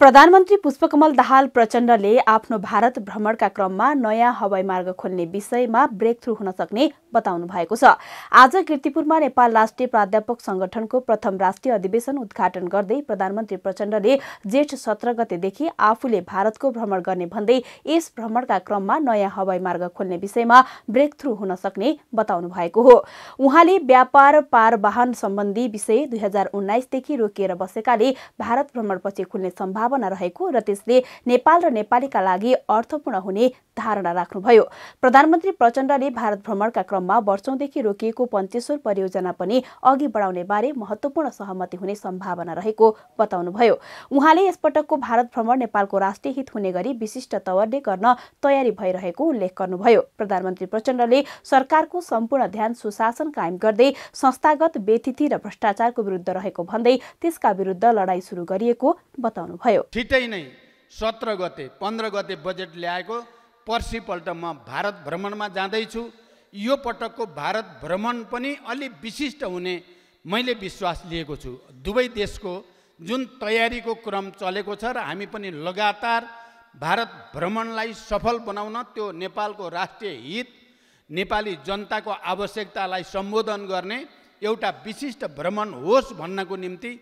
प्रधानमन्त्री पुष्पकमल दाहाल प्रचण्डले आफ्नो भारत भ्रमणका क्रममा नयाँ हवाई मार्ग खोल्ने विषयमा ब्रेक थ्रु हुन सक्ने बताउनु भएको छ आज किर्तिपुरमा नेपाल राष्ट्रिय प्राध्यापक संगठनको प्रथम राष्ट्रिय अधिवेशन उद्घाटन गर्दै प्रधानमन्त्री प्रचण्डले जेठ सत्र गतेदेखि आफूले भारतको भ्रमण गर्ने भन्दै यस भ्रमणका क्रममा नयाँ हवाई मार्ग खोल्ने विषयमा ब्रेक थ्रु हुन सक्ने बताउनु भएको हो उहाँले व्यापार पार वाहन सम्बन्धी विषय दुई हजार उन्नाइसदेखि रोकिएर बसेकाले भारत भ्रमणपछि खुल्ने सम्भाव सम्भावना रहेको र त्यसले नेपाल र नेपालीका लागि अर्थपूर्ण हुने धारणा राख्नुभयो प्रधानमन्त्री प्रचण्डले भारत भ्रमणका क्रममा वर्षौंदेखि रोकिएको पञ्चेश्वर परियोजना पनि अघि बढाउने बारे महत्वपूर्ण सहमति हुने सम्भावना रहेको बताउनुभयो उहाँले यसपटकको भारत भ्रमण नेपालको राष्ट्रिय हित हुने गरी विशिष्ट तवरले गर्न तयारी भइरहेको उल्लेख गर्नुभयो प्रधानमन्त्री प्रचण्डले सरकारको सम्पूर्ण ध्यान सुशासन कायम गर्दै संस्थागत व्यतिथि र भ्रष्टाचारको विरुद्ध रहेको भन्दै त्यसका विरुद्ध लडाईँ सुरु गरिएको बताउनुभयो छिटै नै सत्र गते पन्ध्र गते बजेट ल्याएको पर्सिपल्ट म भारत भ्रमणमा जाँदैछु यो पटकको भारत भ्रमण पनि अलि विशिष्ट हुने मैले विश्वास लिएको छु दुवै देशको जुन तयारीको क्रम चलेको छ र हामी पनि लगातार भारत भ्रमणलाई सफल बनाउन त्यो नेपालको राष्ट्रिय हित नेपाली जनताको आवश्यकतालाई सम्बोधन गर्ने एउटा विशिष्ट भ्रमण होस् भन्नको निम्ति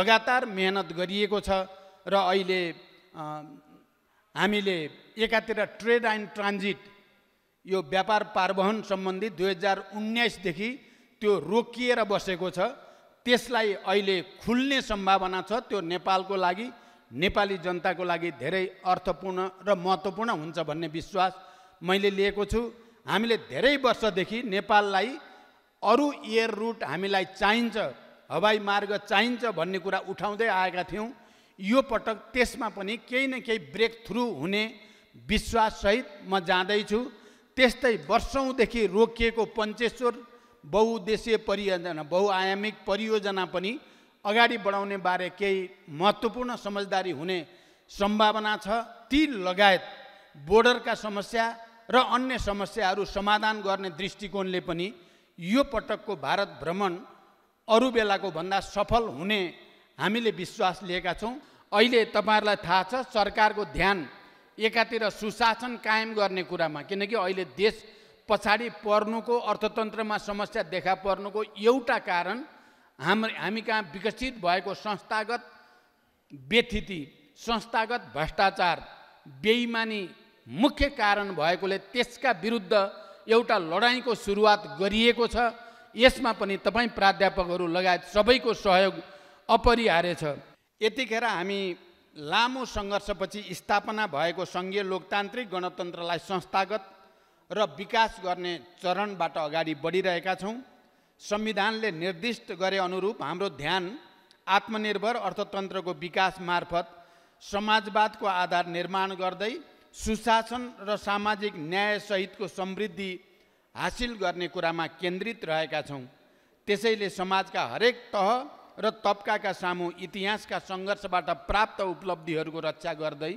लगातार मेहनत गरिएको छ र अहिले हामीले एकातिर ट्रेड एन्ड ट्रान्जिट यो व्यापार पारवहन सम्बन्धी दुई हजार उन्नाइसदेखि त्यो रोकिएर बसेको छ त्यसलाई अहिले खुल्ने सम्भावना छ त्यो नेपालको लागि नेपाली जनताको लागि धेरै अर्थपूर्ण र महत्त्वपूर्ण हुन्छ भन्ने विश्वास मैले लिएको छु हामीले धेरै वर्षदेखि नेपाललाई अरू एयर रुट हामीलाई चाहिन्छ हवाई मार्ग चाहिन्छ भन्ने कुरा उठाउँदै आएका थियौँ यो पटक त्यसमा पनि केही न केही ब्रेक थ्रु हुने विश्वाससहित म जाँदैछु त्यस्तै वर्षौँदेखि रोकिएको पञ्चेश्वर बहुद्देशीय परियोजना बहुआयामिक परियोजना पनि अगाडि बढाउने बारे केही महत्त्वपूर्ण समझदारी हुने सम्भावना छ ती लगायत बोर्डरका समस्या र अन्य समस्याहरू समाधान गर्ने दृष्टिकोणले पनि यो पटकको भारत भ्रमण अरू बेलाको भन्दा सफल हुने हामीले विश्वास लिएका छौँ अहिले तपाईँहरूलाई थाहा छ सरकारको ध्यान एकातिर सुशासन कायम गर्ने कुरामा किनकि अहिले देश पछाडि पर्नुको अर्थतन्त्रमा समस्या देखा पर्नुको एउटा कारण हाम हामी कहाँ विकसित भएको संस्थागत व्यथिति संस्थागत भ्रष्टाचार बेइमानी मुख्य कारण भएकोले त्यसका विरुद्ध एउटा लडाइँको सुरुवात गरिएको छ यसमा पनि तपाईँ प्राध्यापकहरू लगायत सबैको सहयोग अपरिहार्य छ यतिखेर हामी लामो सङ्घर्षपछि स्थापना भएको सङ्घीय लोकतान्त्रिक गणतन्त्रलाई संस्थागत र विकास गर्ने चरणबाट अगाडि बढिरहेका छौँ संविधानले निर्दिष्ट गरे अनुरूप हाम्रो ध्यान आत्मनिर्भर अर्थतन्त्रको विकास मार्फत समाजवादको आधार निर्माण गर्दै सुशासन र सामाजिक न्यायसहितको समृद्धि हासिल गर्ने कुरामा केन्द्रित रहेका छौँ त्यसैले समाजका हरेक तह र तब्काका सामु इतिहासका सङ्घर्षबाट प्राप्त उपलब्धिहरूको रक्षा गर्दै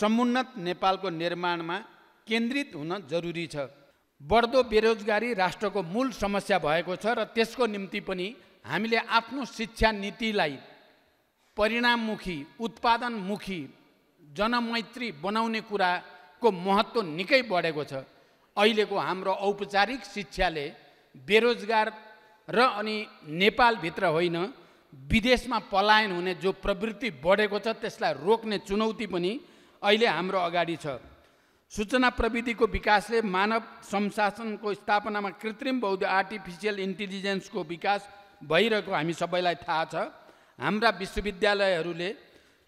समुन्नत नेपालको निर्माणमा केन्द्रित हुन जरुरी छ बढ्दो बेरोजगारी राष्ट्रको मूल समस्या भएको छ र त्यसको निम्ति पनि हामीले आफ्नो शिक्षा नीतिलाई परिणाममुखी उत्पादनमुखी जनमैत्री बनाउने कुराको महत्त्व निकै बढेको छ अहिलेको हाम्रो औपचारिक शिक्षाले बेरोजगार र अनि नेपालभित्र होइन विदेशमा पलायन हुने जो प्रवृत्ति बढेको छ त्यसलाई रोक्ने चुनौती पनि अहिले हाम्रो अगाडि छ सूचना प्रविधिको विकासले मानव संशासनको स्थापनामा कृत्रिम बौद्ध आर्टिफिसियल इन्टेलिजेन्सको विकास भइरहेको हामी सबैलाई थाहा छ हाम्रा विश्वविद्यालयहरूले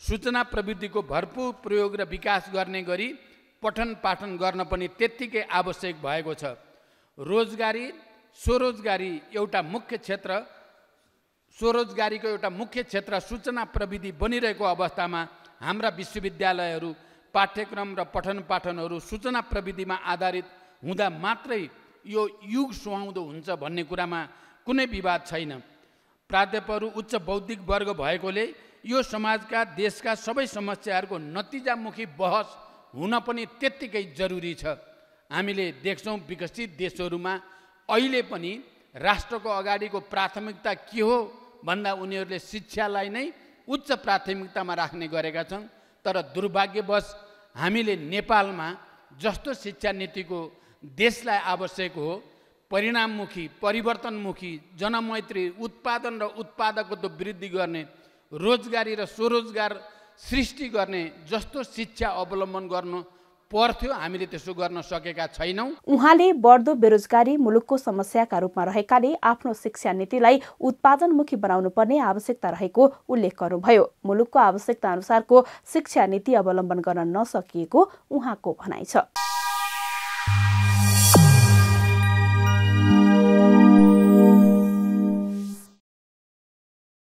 सूचना प्रविधिको भरपूर प्रयोग र विकास गर्ने गरी पठन पाठन गर्न पनि त्यत्तिकै आवश्यक भएको छ रोजगारी स्वरोजगारी एउटा मुख्य क्षेत्र स्वरोजगारीको एउटा मुख्य क्षेत्र सूचना प्रविधि बनिरहेको अवस्थामा हाम्रा विश्वविद्यालयहरू पाठ्यक्रम र पठन पाठनहरू सूचना प्रविधिमा आधारित हुँदा मात्रै यो युग सुहाउँदो हुन्छ भन्ने कुरामा कुनै विवाद छैन प्राध्यापकहरू उच्च बौद्धिक वर्ग भएकोले यो समाजका देशका सबै समस्याहरूको नतिजामुखी बहस हुन पनि त्यत्तिकै जरुरी छ हामीले देख्छौँ विकसित देशहरूमा अहिले पनि राष्ट्रको अगाडिको प्राथमिकता के हो भन्दा उनीहरूले शिक्षालाई नै उच्च प्राथमिकतामा राख्ने गरेका छन् तर दुर्भाग्यवश हामीले नेपालमा जस्तो शिक्षा नीतिको देशलाई आवश्यक हो परिणाममुखी परिवर्तनमुखी जनमैत्री उत्पादन र उत्पादकत्व वृद्धि गर्ने रोजगारी र स्वरोजगार सृष्टि गर्ने जस्तो शिक्षा अवलम्बन गर्नु पर्थ्यो हामीले त्यसो गर्न सकेका छैनौँ उहाँले बढ्दो बेरोजगारी मुलुकको समस्याका रूपमा रहेकाले आफ्नो शिक्षा नीतिलाई उत्पादनमुखी बनाउनु पर्ने आवश्यकता रहेको उल्लेख गर्नुभयो मुलुकको आवश्यकता अनुसारको शिक्षा नीति अवलम्बन गर्न नसकिएको उहाँको भनाइ छ